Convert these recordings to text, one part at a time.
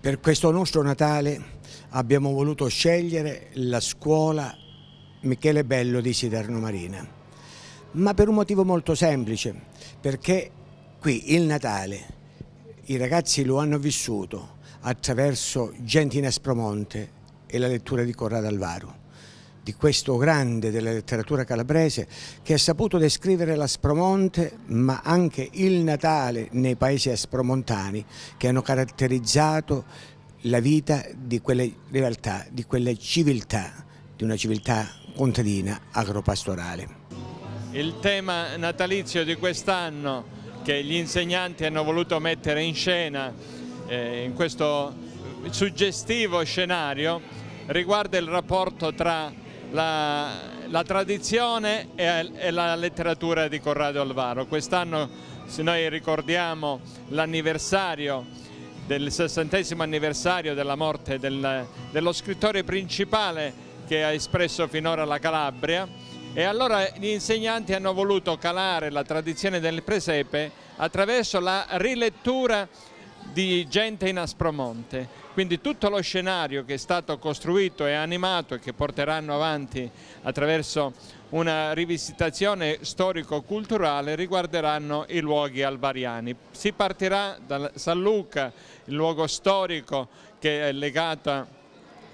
Per questo nostro Natale abbiamo voluto scegliere la scuola Michele Bello di Siderno Marina, ma per un motivo molto semplice, perché qui il Natale i ragazzi lo hanno vissuto attraverso Genti in e la lettura di Corrado Alvaro di questo grande della letteratura calabrese che ha saputo descrivere l'Aspromonte ma anche il Natale nei paesi aspromontani che hanno caratterizzato la vita di quelle realtà, di quelle civiltà, di una civiltà contadina agropastorale. Il tema natalizio di quest'anno che gli insegnanti hanno voluto mettere in scena eh, in questo suggestivo scenario riguarda il rapporto tra la, la tradizione e, e, la letteratura di Corrado Alvaro. Quest'anno, se noi ricordiamo l'anniversario del sessantesimo anniversario della morte del, dello scrittore principale che ha espresso finora la Calabria e allora gli insegnanti hanno voluto calare la tradizione del presepe attraverso la rilettura di gente in Aspromonte. Quindi tutto lo scenario che è stato costruito e animato e che porteranno avanti attraverso una rivisitazione storico-culturale riguarderanno i luoghi alvariani. Si partirà da San Luca, il luogo storico che è legato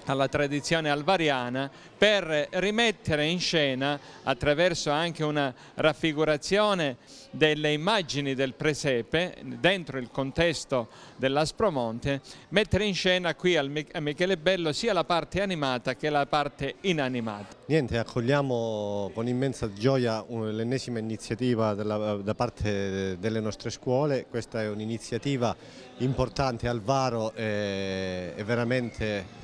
alla tradizione alvariana per rimettere in scena attraverso anche una raffigurazione delle immagini del presepe dentro il contesto dell'Aspromonte, mettere in scena qui a Michele Bello sia la parte animata che la parte inanimata. Niente, accogliamo con immensa gioia l'ennesima iniziativa della, da parte delle nostre scuole, questa è un'iniziativa importante, Alvaro è, eh, è veramente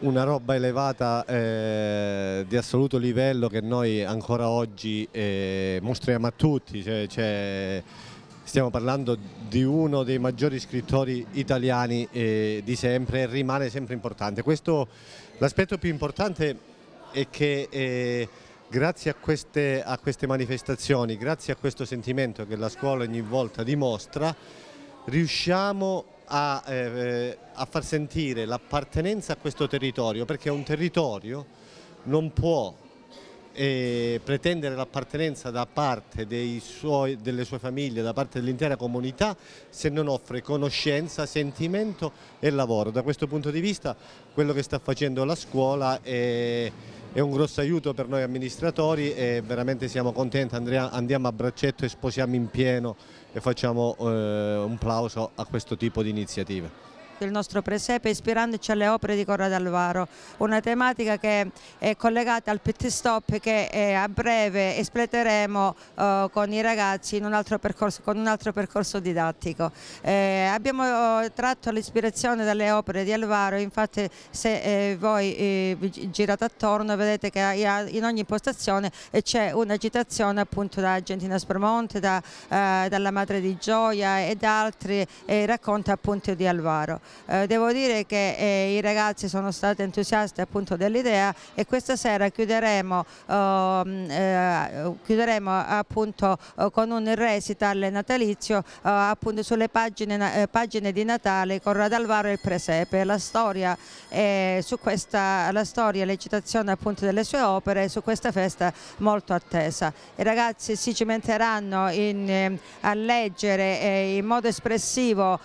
una roba elevata eh, di assoluto livello che noi ancora oggi eh, mostriamo a tutti. Cioè, cioè, stiamo parlando di uno dei maggiori scrittori italiani eh, di sempre e rimane sempre importante. L'aspetto più importante è che eh, grazie a queste, a queste manifestazioni, grazie a questo sentimento che la scuola ogni volta dimostra, riusciamo a a, eh, a far sentire l'appartenenza a questo territorio, perché un territorio non può e pretendere l'appartenenza da parte suoi, delle sue famiglie, da parte dell'intera comunità se non offre conoscenza, sentimento e lavoro. Da questo punto di vista quello che sta facendo la scuola è, è un grosso aiuto per noi amministratori e veramente siamo contenti, andiamo a braccetto e sposiamo in pieno e facciamo eh, un plauso a questo tipo di iniziative del nostro presepe ispirandoci cioè alle opere di Corrado Alvaro, una tematica che è collegata al pit stop che eh, a breve espleteremo eh, con i ragazzi un percorso, con un altro percorso didattico. Eh, abbiamo tratto l'ispirazione dalle opere di Alvaro, infatti se voi vi girate attorno vedete che in ogni impostazione c'è un'agitazione appunto da Argentina Spermonte, da, dalla Madre di Gioia e da altri racconti appunto di Alvaro. Eh, devo dire che eh, i ragazzi sono stati entusiasti appunto dell'idea e questa sera chiuderemo, ehm, eh, chiuderemo appunto eh, con un recital natalizio eh, appunto sulle pagine, pagine, di Natale con Radalvaro e il Presepe, la storia, su questa, la storia e le appunto delle sue opere su questa festa molto attesa. I ragazzi si cimenteranno in, a leggere in modo espressivo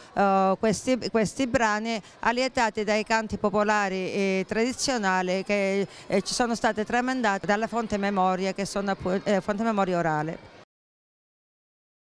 questi, questi brani allietati dai canti popolari e tradizionali che eh, ci sono state tramandate dalla fonte memoria, che sono appunto, eh, fonte memoria orale.